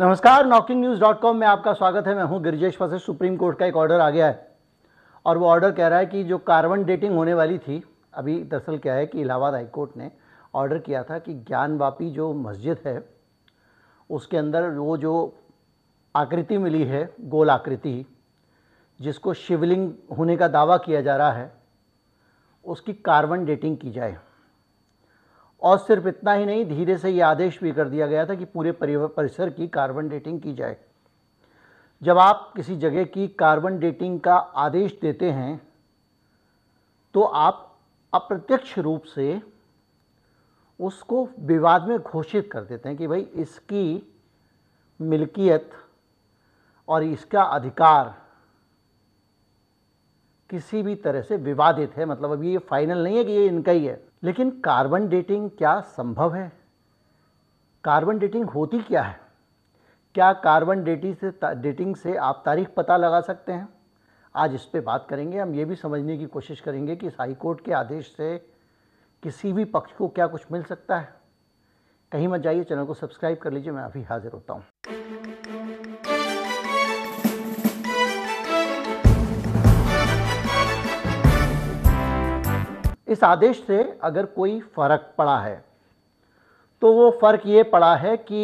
नमस्कार knocking news dot com में आपका स्वागत है मैं हूं गिरजेश फसे सुप्रीम कोर्ट का एक ऑर्डर आ गया है और वो ऑर्डर कह रहा है कि जो कार्बन डेटिंग होने वाली थी अभी दरअसल क्या है कि इलाहाबाद हाईकोर्ट ने ऑर्डर किया था कि ज्ञान वापी जो मस्जिद है उसके अंदर वो जो आकृति मिली है गोल आकृति जिसको शिवलिंग होने का दावा किया जा रहा है उसकी कार्बन डेटिंग की जाए और सिर्फ इतना ही नहीं धीरे से ये आदेश भी कर दिया गया था कि पूरे परिसर की कार्बन डेटिंग की जाए जब आप किसी जगह की कार्बन डेटिंग का आदेश देते हैं तो आप अप्रत्यक्ष रूप से उसको विवाद में घोषित कर देते हैं कि भाई इसकी मिल्कियत और इसका अधिकार किसी भी तरह से विवादित है मतलब अभी ये फाइनल नहीं है कि ये इनका ही है लेकिन कार्बन डेटिंग क्या संभव है कार्बन डेटिंग होती क्या है क्या कार्बन डेटिंग से डेटिंग से आप तारीख पता लगा सकते हैं आज इस पे बात करेंगे हम ये भी समझने की कोशिश करेंगे कि हाईकोर्ट के आदेश से किसी भी पक्ष को क्या कुछ मिल सकता है कहीं मत जाइए चैनल को सब्सक्राइब कर लीजिए मैं अभी हाजिर होता हूँ इस आदेश से अगर कोई फ़र्क पड़ा है तो वो फ़र्क ये पड़ा है कि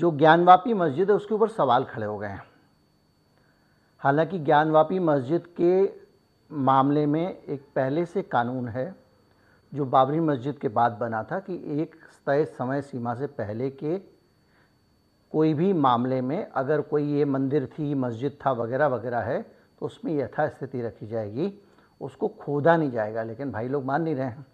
जो ज्ञानवापी मस्जिद है उसके ऊपर सवाल खड़े हो गए हैं हालांकि ज्ञानवापी मस्जिद के मामले में एक पहले से कानून है जो बाबरी मस्जिद के बाद बना था कि एक तय समय सीमा से पहले के कोई भी मामले में अगर कोई ये मंदिर थी मस्जिद था वगैरह वगैरह है तो उसमें यथास्थिति रखी जाएगी उसको खोदा नहीं जाएगा लेकिन भाई लोग मान नहीं रहे हैं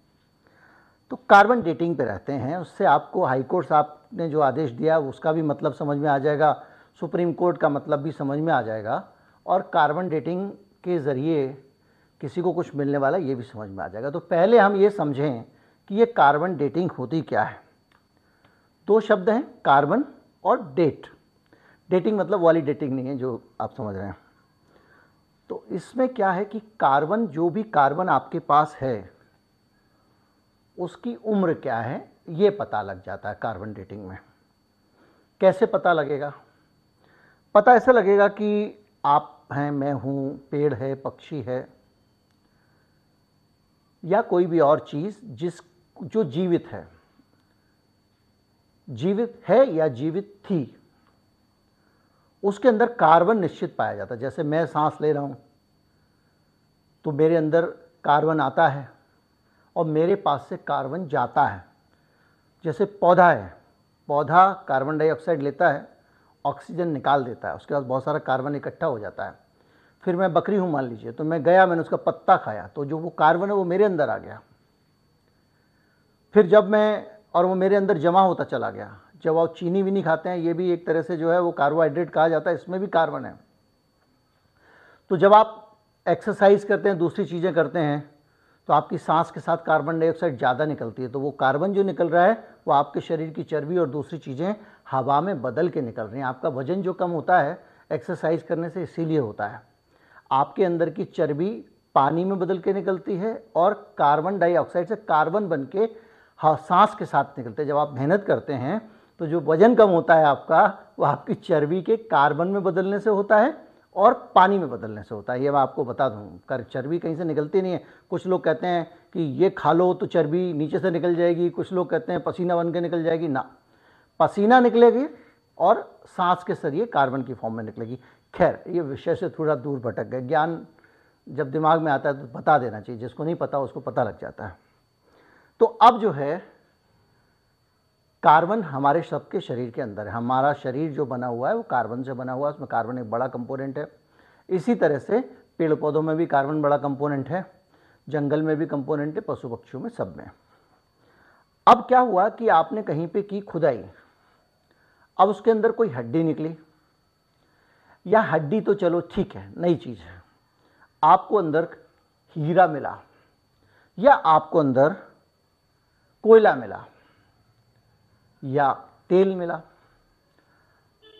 तो कार्बन डेटिंग पे रहते हैं उससे आपको हाई कोर्ट साहब ने जो आदेश दिया उसका भी मतलब समझ में आ जाएगा सुप्रीम कोर्ट का मतलब भी समझ में आ जाएगा और कार्बन डेटिंग के ज़रिए किसी को कुछ मिलने वाला ये भी समझ में आ जाएगा तो पहले हम ये समझें कि ये कार्बन डेटिंग होती क्या है दो शब्द हैं कार्बन और डेट डेटिंग मतलब वाली डेटिंग नहीं है जो आप समझ रहे हैं तो इसमें क्या है कि कार्बन जो भी कार्बन आपके पास है उसकी उम्र क्या है ये पता लग जाता है कार्बन डेटिंग में कैसे पता लगेगा पता ऐसा लगेगा कि आप हैं मैं हूँ पेड़ है पक्षी है या कोई भी और चीज़ जिस जो जीवित है जीवित है या जीवित थी उसके अंदर कार्बन निश्चित पाया जाता है जैसे मैं सांस ले रहा हूँ तो मेरे अंदर कार्बन आता है और मेरे पास से कार्बन जाता है जैसे पौधा है पौधा कार्बन डाइऑक्साइड लेता है ऑक्सीजन निकाल देता है उसके बाद बहुत सारा कार्बन इकट्ठा हो जाता है फिर मैं बकरी हूँ मान लीजिए तो मैं गया मैंने उसका पत्ता खाया तो जो वो कार्बन है वो मेरे अंदर आ गया फिर जब मैं और वो मेरे अंदर जमा होता चला गया जब आप चीनी भी नहीं खाते हैं ये भी एक तरह से जो है वो कार्बोहाइड्रेट कहा जाता है इसमें भी कार्बन है तो जब आप एक्सरसाइज करते हैं दूसरी चीज़ें करते हैं तो आपकी सांस के साथ कार्बन डाइऑक्साइड ज़्यादा निकलती है तो वो कार्बन जो निकल रहा है वो आपके शरीर की चर्बी और दूसरी चीज़ें हवा में बदल के निकल रही हैं आपका वजन जो कम होता है एक्सरसाइज करने से इसीलिए होता है आपके अंदर की चर्बी पानी में बदल के निकलती है और कार्बन डाइऑक्साइड से कार्बन बन के सांस के साथ निकलते हैं जब आप मेहनत करते हैं तो जो वजन कम होता है आपका वह आपकी चर्बी के कार्बन में बदलने से होता है और पानी में बदलने से होता है ये मैं आपको बता दूँ कर चर्बी कहीं से निकलती नहीं है कुछ लोग कहते हैं कि ये खा लो तो चर्बी नीचे से निकल जाएगी कुछ लोग कहते हैं पसीना बन के निकल जाएगी ना पसीना निकलेगी और सांस के जरिए कार्बन की फॉर्म में निकलेगी खैर ये विषय से थोड़ा दूर भटक गए ज्ञान जब दिमाग में आता है तो बता देना चाहिए जिसको नहीं पता उसको पता लग जाता है तो अब जो है कार्बन हमारे सबके शरीर के अंदर है हमारा शरीर जो बना हुआ है वो कार्बन से बना हुआ है उसमें कार्बन एक बड़ा कंपोनेंट है इसी तरह से पेड़ पौधों में भी कार्बन बड़ा कंपोनेंट है जंगल में भी कंपोनेंट है पशु पक्षियों में सब में अब क्या हुआ कि आपने कहीं पे की खुदाई अब उसके अंदर कोई हड्डी निकली या हड्डी तो चलो ठीक है नई चीज़ है आपको अंदर हीरा मिला या आपको अंदर कोयला मिला या तेल मिला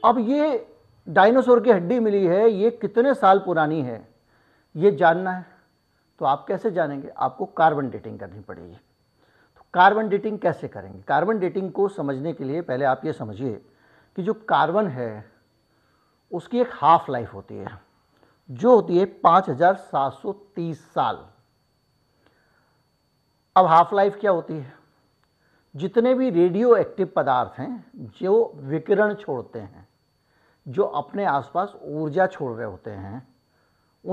अब ये डायनासोर की हड्डी मिली है ये कितने साल पुरानी है ये जानना है तो आप कैसे जानेंगे आपको कार्बन डेटिंग करनी पड़ेगी तो कार्बन डेटिंग कैसे करेंगे कार्बन डेटिंग को समझने के लिए पहले आप ये समझिए कि जो कार्बन है उसकी एक हाफ लाइफ होती है जो होती है 5730 साल अब हाफ लाइफ क्या होती है जितने भी रेडियो एक्टिव पदार्थ हैं जो विकिरण छोड़ते हैं जो अपने आसपास ऊर्जा छोड़ रहे होते हैं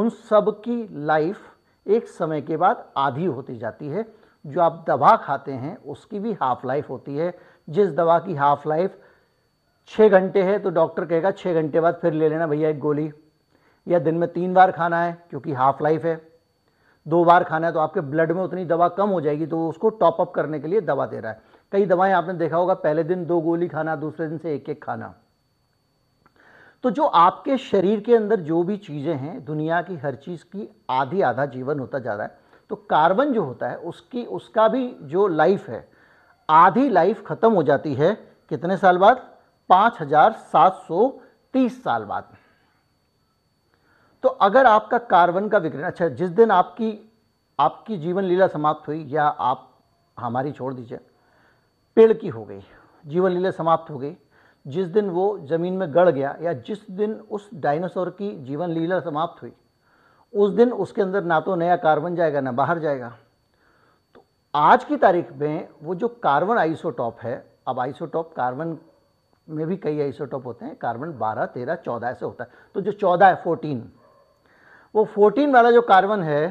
उन सब की लाइफ एक समय के बाद आधी होती जाती है जो आप दवा खाते हैं उसकी भी हाफ़ लाइफ होती है जिस दवा की हाफ़ लाइफ छः घंटे है तो डॉक्टर कहेगा छः घंटे बाद फिर ले लेना भैया एक गोली या दिन में तीन बार खाना है क्योंकि हाफ़ लाइफ है दो बार खाना है तो आपके ब्लड में उतनी दवा कम हो जाएगी तो उसको टॉपअप करने के लिए दवा दे रहा है कई दवाएं आपने देखा होगा पहले दिन दो गोली खाना दूसरे दिन से एक एक खाना तो जो आपके शरीर के अंदर जो भी चीज़ें हैं दुनिया की हर चीज़ की आधी आधा जीवन होता जा रहा है तो कार्बन जो होता है उसकी उसका भी जो लाइफ है आधी लाइफ ख़त्म हो जाती है कितने साल बाद पाँच हज़ार सात सौ तीस साल बाद तो अगर आपका कार्बन का विकिरण अच्छा जिस दिन आपकी आपकी जीवन लीला समाप्त हुई या आप हमारी छोड़ दीजिए पेड़ की हो गई जीवन लीला समाप्त हो गई जिस दिन वो ज़मीन में गड़ गया या जिस दिन उस डायनासोर की जीवन लीला समाप्त हुई उस दिन उसके अंदर ना तो नया कार्बन जाएगा ना बाहर जाएगा तो आज की तारीख में वो जो कार्बन आइसोटॉप है अब आइसोटॉप कार्बन में भी कई आइसोटॉप होते हैं कार्बन 12, 13, 14 ऐसे होता है तो जो 14 है 14 वो फोर्टीन वाला जो कार्बन है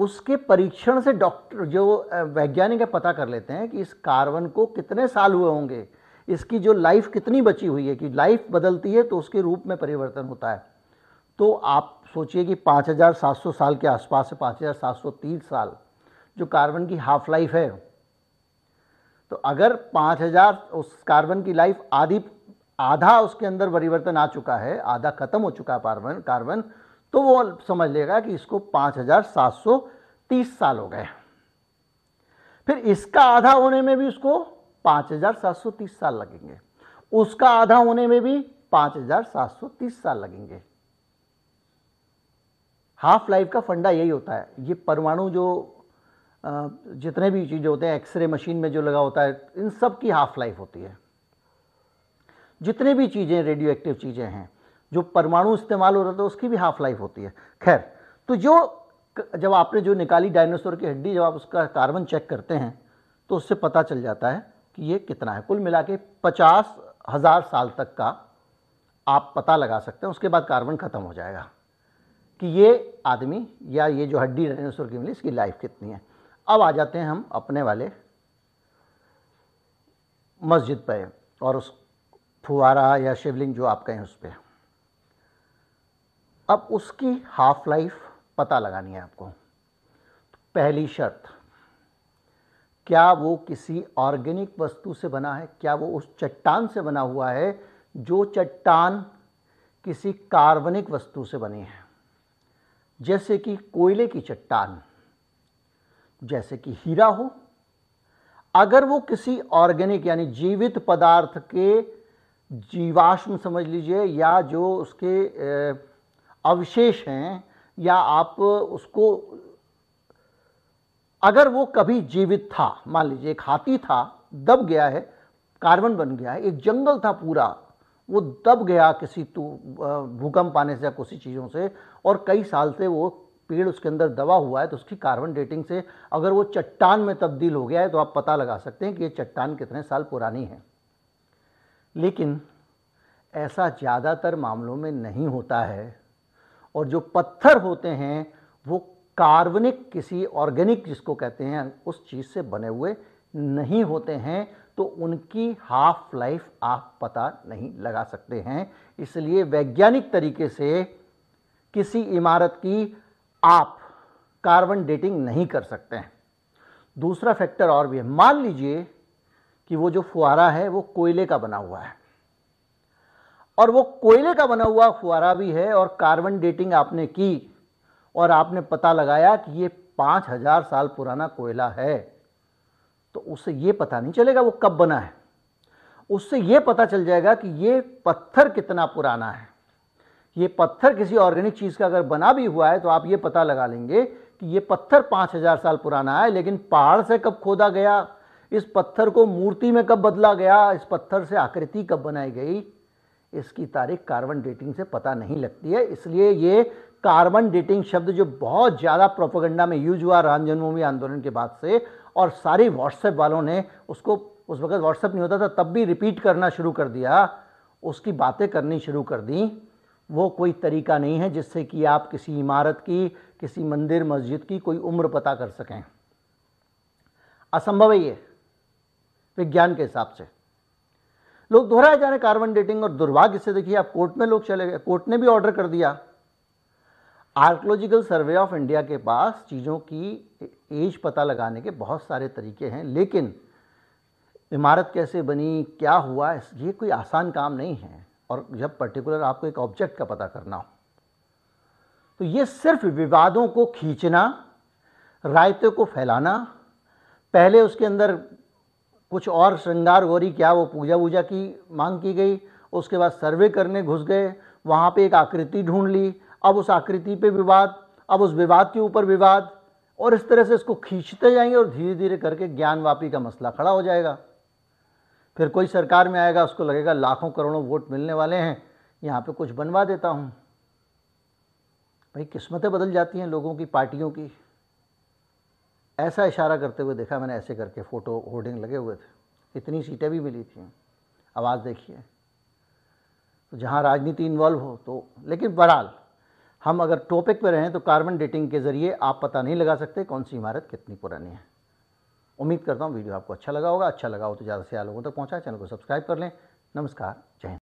उसके परीक्षण से डॉक्टर जो वैज्ञानिक है पता कर लेते हैं कि इस कार्बन को कितने साल हुए होंगे इसकी जो लाइफ कितनी बची हुई है कि लाइफ बदलती है तो उसके रूप में परिवर्तन होता है तो आप सोचिए कि 5,700 साल के आसपास से 5,730 साल जो कार्बन की हाफ लाइफ है तो अगर 5,000 उस कार्बन की लाइफ आधी आधा उसके अंदर परिवर्तन आ चुका है आधा खत्म हो चुका है कार्बन कार्बन तो वो समझ लेगा कि इसको 5,730 साल हो गए फिर इसका आधा होने में भी उसको 5,730 साल लगेंगे उसका आधा होने में भी 5,730 साल लगेंगे हाफ लाइफ का फंडा यही होता है ये परमाणु जो जितने भी चीज़ होते हैं एक्सरे मशीन में जो लगा होता है इन सब की हाफ लाइफ होती है जितने भी चीज़ें रेडियो एक्टिव चीज़ें हैं जो परमाणु इस्तेमाल हो रहा था उसकी भी हाफ लाइफ होती है खैर तो जो जब आपने जो निकाली डायनासोर की हड्डी जब आप उसका कार्बन चेक करते हैं तो उससे पता चल जाता है कि ये कितना है कुल मिला के पचास हज़ार साल तक का आप पता लगा सकते हैं उसके बाद कार्बन ख़त्म हो जाएगा कि ये आदमी या ये जो हड्डी डायनासोर की मिली इसकी लाइफ कितनी है अब आ जाते हैं हम अपने वाले मस्जिद पर और उस फुहारा या शिवलिंग जो आप कहें उस पर अब उसकी हाफ लाइफ पता लगानी है आपको पहली शर्त क्या वो किसी ऑर्गेनिक वस्तु से बना है क्या वो उस चट्टान से बना हुआ है जो चट्टान किसी कार्बनिक वस्तु से बनी है जैसे कि कोयले की चट्टान जैसे कि हीरा हो अगर वो किसी ऑर्गेनिक यानी जीवित पदार्थ के जीवाश्म समझ लीजिए या जो उसके ए, अवशेष हैं या आप उसको अगर वो कभी जीवित था मान लीजिए एक हाथी था दब गया है कार्बन बन गया है एक जंगल था पूरा वो दब गया किसी तो भूकंप आने से या किसी चीज़ों से और कई साल से वो पेड़ उसके अंदर दबा हुआ है तो उसकी कार्बन डेटिंग से अगर वो चट्टान में तब्दील हो गया है तो आप पता लगा सकते हैं कि ये चट्टान कितने साल पुरानी है लेकिन ऐसा ज़्यादातर मामलों में नहीं होता है और जो पत्थर होते हैं वो कार्बनिक किसी ऑर्गेनिक जिसको कहते हैं उस चीज़ से बने हुए नहीं होते हैं तो उनकी हाफ लाइफ आप पता नहीं लगा सकते हैं इसलिए वैज्ञानिक तरीके से किसी इमारत की आप कार्बन डेटिंग नहीं कर सकते हैं दूसरा फैक्टर और भी है मान लीजिए कि वो जो फुहारा है वो कोयले का बना हुआ है और वो कोयले का बना हुआ फुहारा भी है और कार्बन डेटिंग आपने की और आपने पता लगाया कि ये पाँच हजार साल पुराना कोयला है तो उससे ये पता नहीं चलेगा वो कब बना है उससे ये पता चल जाएगा कि ये पत्थर कितना पुराना है ये पत्थर किसी ऑर्गेनिक चीज़ का अगर बना भी हुआ है तो आप ये पता लगा लेंगे कि ये पत्थर हजार साल पुराना है लेकिन पहाड़ से कब खोदा गया इस पत्थर को मूर्ति में कब बदला गया इस पत्थर से आकृति कब बनाई गई इसकी तारीख कार्बन डेटिंग से पता नहीं लगती है इसलिए ये कार्बन डेटिंग शब्द जो बहुत ज़्यादा प्रोपोगंडा में यूज हुआ राम जन्मभूमि आंदोलन के बाद से और सारे व्हाट्सएप वालों ने उसको उस वक्त व्हाट्सएप नहीं होता था तब भी रिपीट करना शुरू कर दिया उसकी बातें करनी शुरू कर दी वो कोई तरीका नहीं है जिससे कि आप किसी इमारत की किसी मंदिर मस्जिद की कोई उम्र पता कर सकें असंभव है ये विज्ञान के हिसाब से लोग दोहराए जा रहे हैं कार्बन डेटिंग और दुर्भाग्य से देखिए आप कोर्ट में लोग चले गए कोर्ट ने भी ऑर्डर कर दिया आर्कोलॉजिकल सर्वे ऑफ इंडिया के पास चीज़ों की एज पता लगाने के बहुत सारे तरीके हैं लेकिन इमारत कैसे बनी क्या हुआ ये कोई आसान काम नहीं है और जब पर्टिकुलर आपको एक ऑब्जेक्ट का पता करना हो तो ये सिर्फ विवादों को खींचना रायते को फैलाना पहले उसके अंदर कुछ और श्रृंगार गौरी क्या वो पूजा वूजा की मांग की गई उसके बाद सर्वे करने घुस गए वहाँ पे एक आकृति ढूंढ ली अब उस आकृति पे विवाद अब उस विवाद के ऊपर विवाद और इस तरह से इसको खींचते जाएंगे और धीरे धीरे करके ज्ञानवापी का मसला खड़ा हो जाएगा फिर कोई सरकार में आएगा उसको लगेगा लाखों करोड़ों वोट मिलने वाले हैं यहाँ पे कुछ बनवा देता हूँ भाई किस्मतें बदल जाती हैं लोगों की पार्टियों की ऐसा इशारा करते हुए देखा मैंने ऐसे करके फ़ोटो होर्डिंग लगे हुए थे इतनी सीटें भी मिली थी आवाज़ देखिए तो जहाँ राजनीति इन्वॉल्व हो तो लेकिन बहरहाल हम अगर टॉपिक पर रहें तो कार्बन डेटिंग के ज़रिए आप पता नहीं लगा सकते कौन सी इमारत कितनी पुरानी है उम्मीद करता हूँ वीडियो आपको अच्छा लगा होगा अच्छा लगा हो तो ज़्यादा से ज़्यादा लोगों तक तो पहुँचा चैनल को सब्सक्राइब कर लें नमस्कार जय हिंद